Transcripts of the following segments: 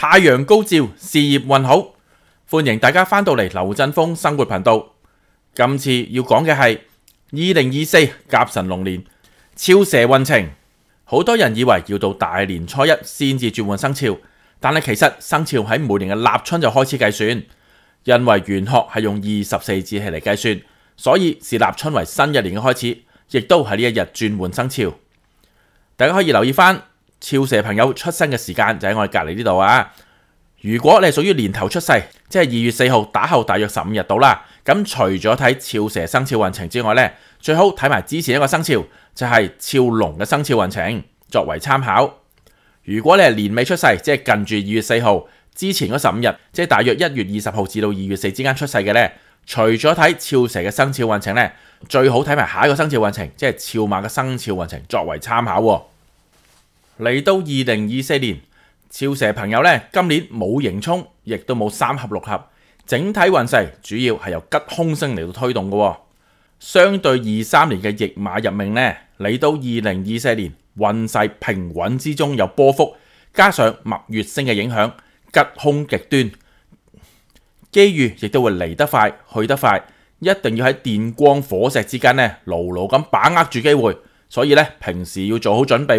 太阳高照，事业运好，欢迎大家翻到嚟刘振峰生活频道。今次要讲嘅系二零二四甲辰龙年超蛇运程。好多人以为要到大年初一先至转换生肖，但系其实生肖喺每年嘅立春就开始计算，因为玄学系用二十四节气嚟计算，所以是立春为新一年嘅开始，亦都系呢一日转换生肖。大家可以留意翻。超蛇朋友出生嘅时间就喺我哋隔篱呢度啊！如果你系属于年头出世，即系二月四号打后大约十五日到啦，咁除咗睇超蛇生肖运程之外呢，最好睇埋之前一个生肖就系超龙嘅生肖运程作为参考。如果你系年尾出世，即系近住二月四号之前嗰十五日，即系大约一月二十号至到二月四之间出世嘅呢，除咗睇超蛇嘅生肖运程呢，最好睇埋下一个生肖运程，即系超马嘅生肖运程作为参考。嚟到二零二四年，超蛇朋友呢，今年冇迎冲，亦都冇三合六合，整体运势主要系由吉凶星嚟到推动嘅。相对二三年嘅逆马入命呢，嚟到二零二四年运势平稳之中有波幅，加上麦月星嘅影响，吉凶极端，机遇亦都会嚟得快去得快，一定要喺电光火石之间呢，牢牢咁把握住机会。所以呢，平时要做好准备。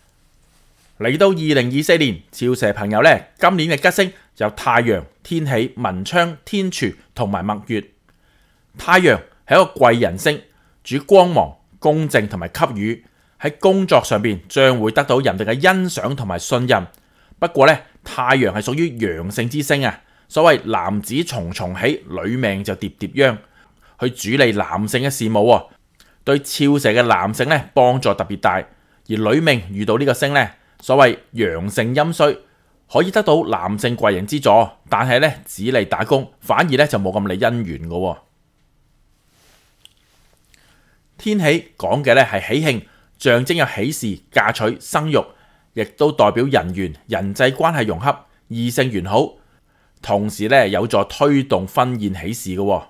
嚟到二零二四年，赵蛇朋友呢，今年嘅吉星有太阳、天喜、文昌、天厨同埋墨月。太阳系一个贵人星，主光芒、公正同埋给予。喺工作上边将会得到人哋嘅欣赏同埋信任。不过呢，太阳系属于阳性之星啊，所谓男子重重起，女命就叠叠殃。去主理男性嘅事务啊，对赵蛇嘅男性呢帮助特别大，而女命遇到呢个星呢，所谓阳性阴衰可以得到男性贵人之助，但系咧只嚟打工，反而咧就冇咁利姻缘噶。天喜讲嘅咧系喜庆，象征有喜事、嫁娶、生育，亦都代表人缘、人际关系融洽、异性缘好，同时咧有助推动婚宴喜事噶。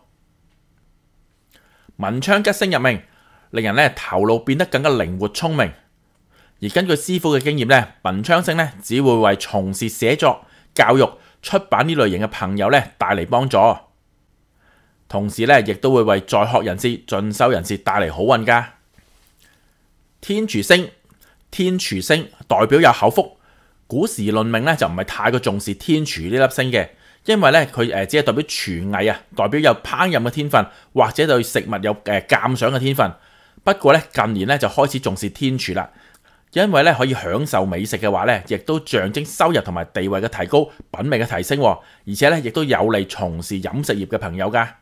文昌吉星入命，令人咧头脑变得更加灵活聪明。而根據師傅嘅經驗咧，文昌星咧只會為從事寫作、教育、出版呢類型嘅朋友咧帶嚟幫助，同時咧亦都會為在學人士、進修人士帶嚟好運。噶天廚星，天廚星代表有口福。古時論命咧就唔係太過重視天廚呢粒星嘅，因為咧佢誒只係代表廚藝啊，代表有烹飪嘅天分或者對食物有誒鑑賞嘅天分。不過咧近年咧就開始重視天廚啦。因为咧可以享受美食嘅话咧，亦都象征收入同埋地位嘅提高、品味嘅提升，而且咧亦都有利从事饮食业嘅朋友噶。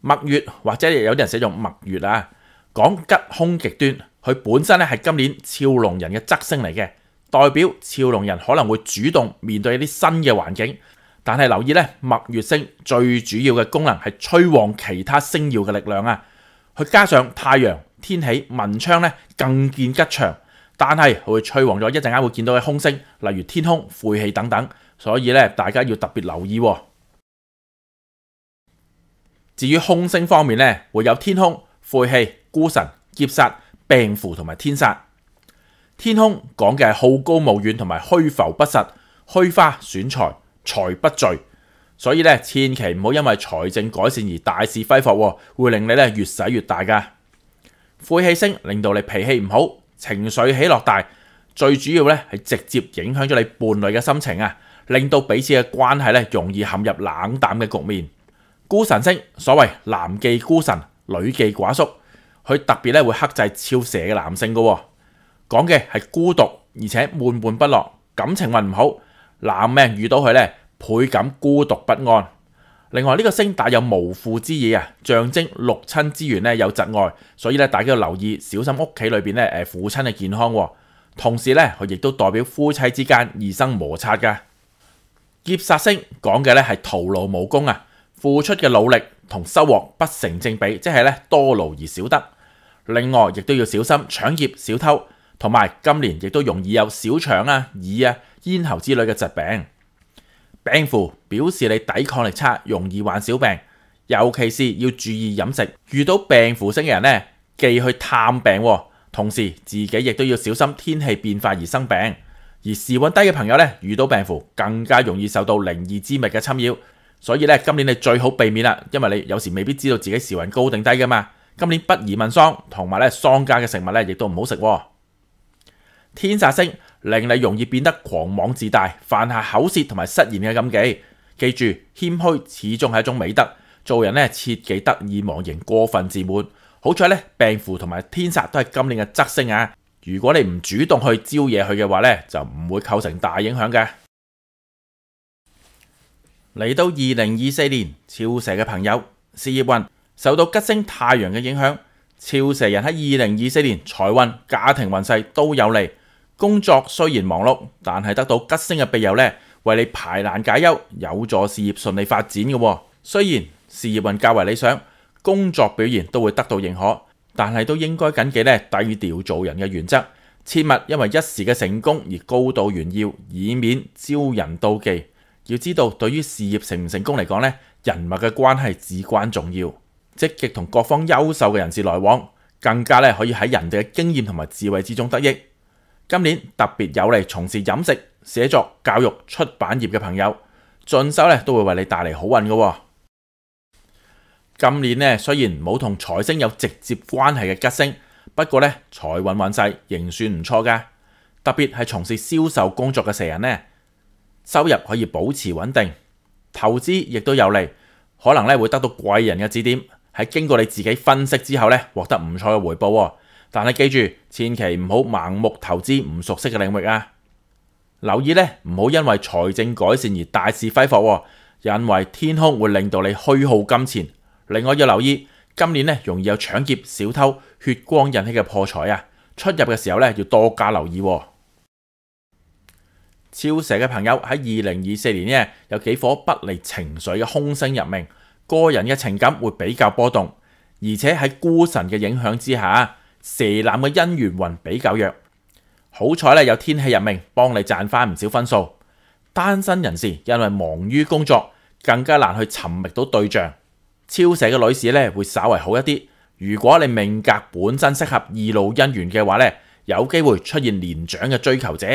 墨月或者有啲人写用墨月啊，讲吉凶极端，佢本身咧系今年超龙人嘅侧星嚟嘅，代表超龙人可能会主动面对一啲新嘅环境。但系留意咧，墨月星最主要嘅功能系催旺其他星耀嘅力量啊，佢加上太阳。天气文昌咧更见吉祥，但系会吹黄咗一阵间会见到嘅空星，例如天空晦气等等，所以咧大家要特别留意。至于空星方面咧，会有天空晦气、孤神劫煞、病符同埋天煞。天空讲嘅系好高骛远同埋虚浮不实、虚花损财、财不聚，所以咧千祈唔好因为财政改善而大肆挥霍，会令你咧越使越大噶。晦气星令到你脾气唔好，情绪起落大，最主要咧系直接影响咗你伴侣嘅心情啊，令到彼此嘅关系咧容易陷入冷淡嘅局面。孤神星所谓男忌孤神，女忌寡宿，佢特别咧会克制超蛇嘅男性嘅，讲嘅系孤独而且闷闷不乐，感情运唔好，男命遇到佢咧倍感孤独不安。另外呢个星带有无父之意啊，象征六亲之缘咧有窒碍，所以咧大家要留意，小心屋企里边咧诶父亲嘅健康。同时咧，佢亦都代表夫妻之间易生摩擦噶。劫煞星讲嘅咧系徒劳无功啊，付出嘅努力同收获不成正比，即系咧多劳而少得。另外亦都要小心抢劫、小偷，同埋今年亦都容易有小肠啊、耳啊、咽喉之类嘅疾病。病符表示你抵抗力差，容易患小病，尤其是要注意饮食。遇到病符星嘅人呢，既去探病，同时自己亦都要小心天气变化而生病。而时运低嘅朋友呢，遇到病符更加容易受到灵异之物嘅侵扰。所以呢，今年你最好避免啦，因为你有时未必知道自己时运高定低噶嘛。今年不宜问桑，同埋呢丧家嘅食物呢，亦都唔好食。天煞星。令你容易變得狂妄自大，犯下口舌同埋失言嘅禁忌。記住，謙虛始終係一種美德。做人咧，切忌得意忘形，過分自滿。好彩咧，病符同埋天煞都係今年嘅側星啊！如果你唔主動去招惹佢嘅話咧，就唔會構成大影響嘅。嚟到二零二四年，超蛇嘅朋友事業運受到吉星太陽嘅影響，超蛇人喺二零二四年財運、家庭運勢都有利。工作雖然忙碌，但係得到吉星嘅庇佑咧，為你排難解憂，有助事業順利發展嘅。雖然事業運較為理想，工作表現都會得到認可，但係都應該緊記咧低調做人嘅原則，切勿因為一時嘅成功而高度炫耀，以免招人妒忌。要知道，對於事業成唔成功嚟講咧，人物嘅關係至關重要。積極同各方優秀嘅人士來往，更加咧可以喺人哋嘅經驗同埋智慧之中得益。今年特别有利从事饮食、写作、教育、出版业嘅朋友，进修咧都会为你带嚟好运嘅。今年咧虽然冇同财星有直接关系嘅吉星，不过咧财运运势仍算唔错噶。特别系从事销售工作嘅成人咧，收入可以保持稳定，投资亦都有利，可能咧会得到贵人嘅指点。喺经过你自己分析之后咧，获得唔错嘅回报。但系记住，千祈唔好盲目投资唔熟悉嘅领域啊。留意咧，唔好因为财政改善而大肆挥霍，因为天空会令到你虚耗金钱。另外要留意，今年咧容易有抢劫、小偷、血光引起嘅破财啊。出入嘅时候咧要多加留意。超蛇嘅朋友喺二零二四年咧有几颗不利情绪嘅空身入命，个人嘅情感会比较波动，而且喺孤神嘅影响之下。蛇男嘅姻缘运比较弱，好彩咧有天气入命帮你赚翻唔少分数。单身人士因为忙于工作，更加难去寻觅到对象。超蛇嘅女士咧会稍为好一啲。如果你命格本身适合二路姻缘嘅话咧，有机会出现年长嘅追求者。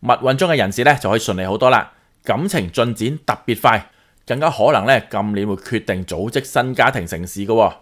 密运中嘅人士咧就可以顺利好多啦，感情进展特别快，更加可能咧今年会决定组织新家庭成事噶。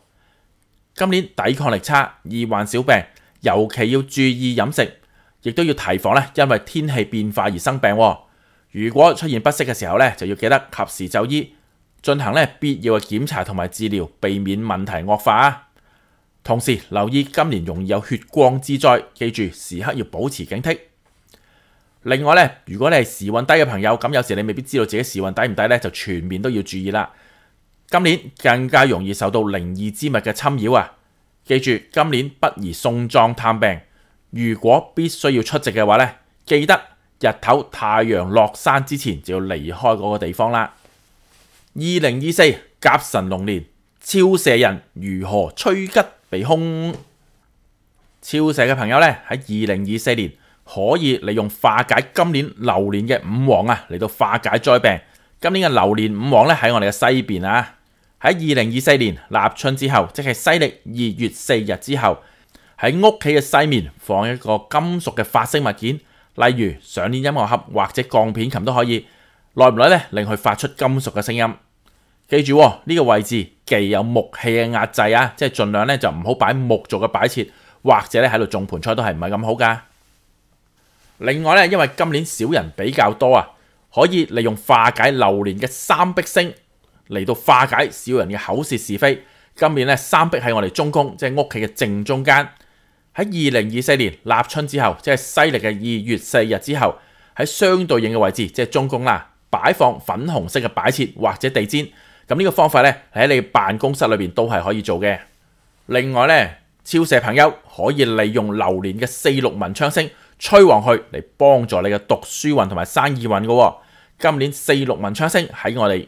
今年抵抗力差，易患小病，尤其要注意饮食，亦都要提防咧，因为天气变化而生病。如果出现不适嘅时候咧，就要记得及时就医，进行咧必要嘅检查同埋治疗，避免问题恶化同时留意今年容易有血光之灾，记住时刻要保持警惕。另外咧，如果你系时运低嘅朋友，咁有时你未必知道自己时运低唔低咧，就全面都要注意啦。今年更加容易受到靈異之物嘅侵擾啊！記住，今年不宜送葬探病。如果必須要出席嘅話呢記得日頭太陽落山之前就要離開嗰個地方啦。二零二四甲辰龍年，超射人如何吹吉避凶？超射嘅朋友呢，喺二零二四年可以利用化解今年流年嘅五王啊，嚟到化解災病。今年嘅流年五王呢，喺我哋嘅西邊啊。喺二零二四年立春之后，即系西历二月四日之后，喺屋企嘅西面放一个金属嘅发声物件，例如上边音乐盒或者钢片琴都可以，耐唔耐咧令佢发出金属嘅声音。记住呢个位置既有木器嘅压制啊，即系尽量咧就唔好摆木做嘅摆设，或者咧喺度种盆菜都系唔系咁好噶。另外咧，因为今年小人比较多啊，可以利用化解流年嘅三壁星。嚟到化解小人嘅口舌是非。今年咧，三壁喺我哋中宫，即系屋企嘅正中间。喺二零二四年立春之后，即系西历嘅二月四日之后，喺相对应嘅位置，即系中宫啦，摆放粉红色嘅摆设或者地毡。咁呢个方法咧喺你办公室里边都系可以做嘅。另外咧，超社朋友可以利用流年嘅四六文昌星吹旺去嚟，帮助你嘅读书运同埋生意运嘅。今年四六文昌星喺我哋。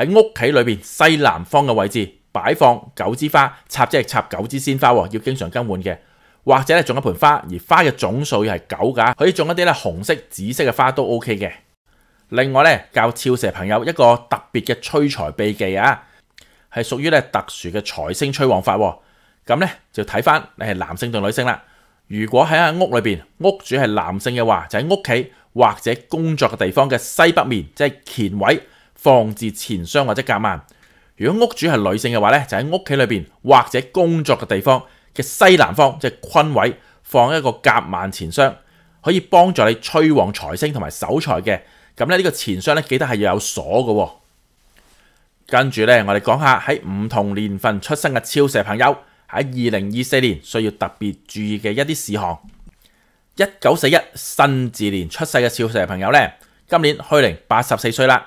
喺屋企里边西南方嘅位置摆放九枝花，插即系插九枝鲜花，要经常更换嘅。或者咧种一盆花，而花嘅种数要系九噶，可以种一啲咧红色、紫色嘅花都 OK 嘅。另外咧教超蛇朋友一个特别嘅催财秘技啊，系属于咧特殊嘅财星催旺法。咁咧就睇翻你系男性定女性啦。如果喺屋里边屋主系男性嘅话，就喺屋企或者工作嘅地方嘅西北面，即系乾位。放置錢箱或者夾萬，如果屋主係女性嘅話咧，就喺屋企裏边或者工作嘅地方嘅西南方即係坤位放一個夾万錢箱，可以幫助你催旺財星同埋守財嘅。咁咧呢個錢箱咧記得係要有鎖嘅。跟住咧，我哋講下喺唔同年份出生嘅超蛇朋友喺二零二四年需要特別注意嘅一啲事項。一九四一新字年出世嘅超蛇朋友咧，今年虚龄八十四歲啦。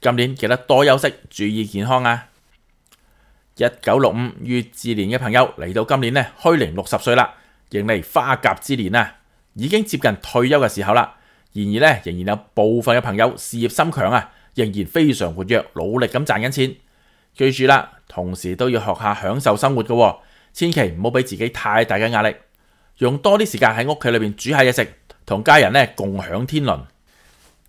今年记得多休息，注意健康啊！一九六五月智年嘅朋友嚟到今年呢，虚龄六十岁啦，迎嚟花甲之年啊，已经接近退休嘅时候啦。然而呢，仍然有部分嘅朋友事业心强啊，仍然非常活跃，努力咁赚紧钱。记住啦，同时都要学下享受生活嘅，千祈唔好俾自己太大嘅压力，用多啲时间喺屋企里边煮下嘢食，同家人呢共享天伦。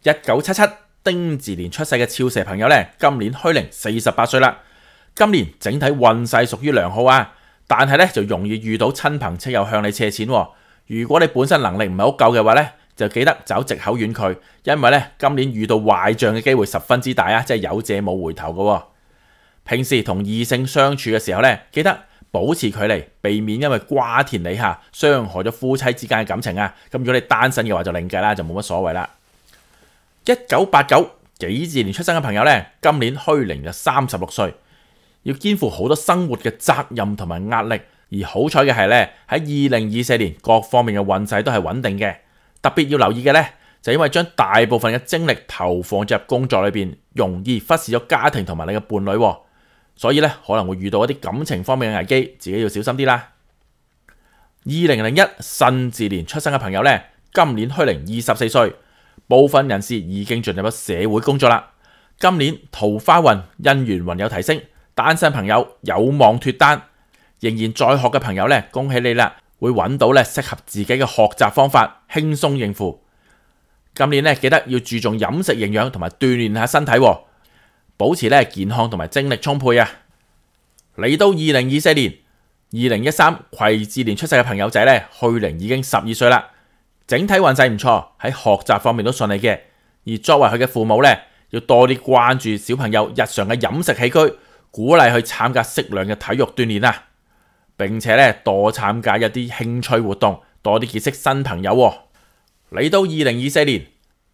一九七七。丁字年出世嘅超蛇朋友呢，今年虚龄四十八岁啦。今年整体运势属于良好啊，但系呢，就容易遇到亲朋戚友向你借钱。如果你本身能力唔系好够嘅话呢，就记得走直口远佢，因为呢，今年遇到坏象嘅机会十分之大啊，即系有借冇回头嘅。平时同异性相处嘅时候呢，记得保持距离，避免因为瓜田李下伤害咗夫妻之间嘅感情啊。咁如果你单身嘅话，就另计啦，就冇乜所谓啦。一九八九己字年出生嘅朋友呢，今年虚龄就三十六岁，要肩负好多生活嘅责任同埋压力。而好彩嘅系呢，喺二零二四年各方面嘅运势都系稳定嘅。特别要留意嘅呢，就因为将大部分嘅精力投放咗入工作里边，容易忽视咗家庭同埋你嘅伴侣，所以呢，可能会遇到一啲感情方面嘅危机，自己要小心啲啦。二零零一辛字年出生嘅朋友呢，今年虚龄二十四岁。部分人士已经进入咗社会工作啦。今年桃花运、姻缘运有提升，单身朋友有望脱单。仍然在学嘅朋友咧，恭喜你啦，会揾到咧适合自己嘅学习方法，轻松应付。今年咧记得要注重饮食营养同埋锻炼下身体，保持咧健康同埋精力充沛啊！嚟到二零二四年，二零一三癸字年出世嘅朋友仔咧，去年已经十二岁啦。整体运势唔错，喺学习方面都顺利嘅。而作为佢嘅父母呢，要多啲关注小朋友日常嘅饮食起居，鼓励佢参加适量嘅体育锻炼啊，并且呢，多参加一啲兴趣活动，多啲结识新朋友。你到二零二四年，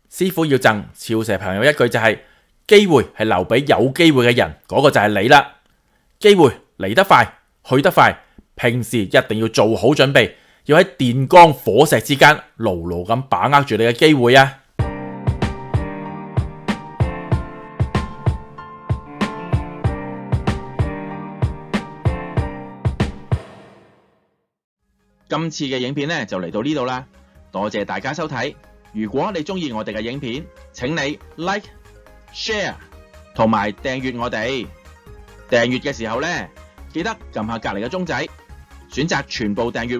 师傅要赠朝蛇朋友一句就系：机会系留俾有机会嘅人，嗰个就系你啦。机会嚟得快，去得快，平时一定要做好准备。要喺电光火石之间牢牢咁把握住你嘅机会啊！今次嘅影片呢就嚟到呢度啦，多谢大家收睇。如果你中意我哋嘅影片，请你 like、share 同埋订阅我哋。订阅嘅时候呢，记得揿下隔篱嘅钟仔，选择全部订阅。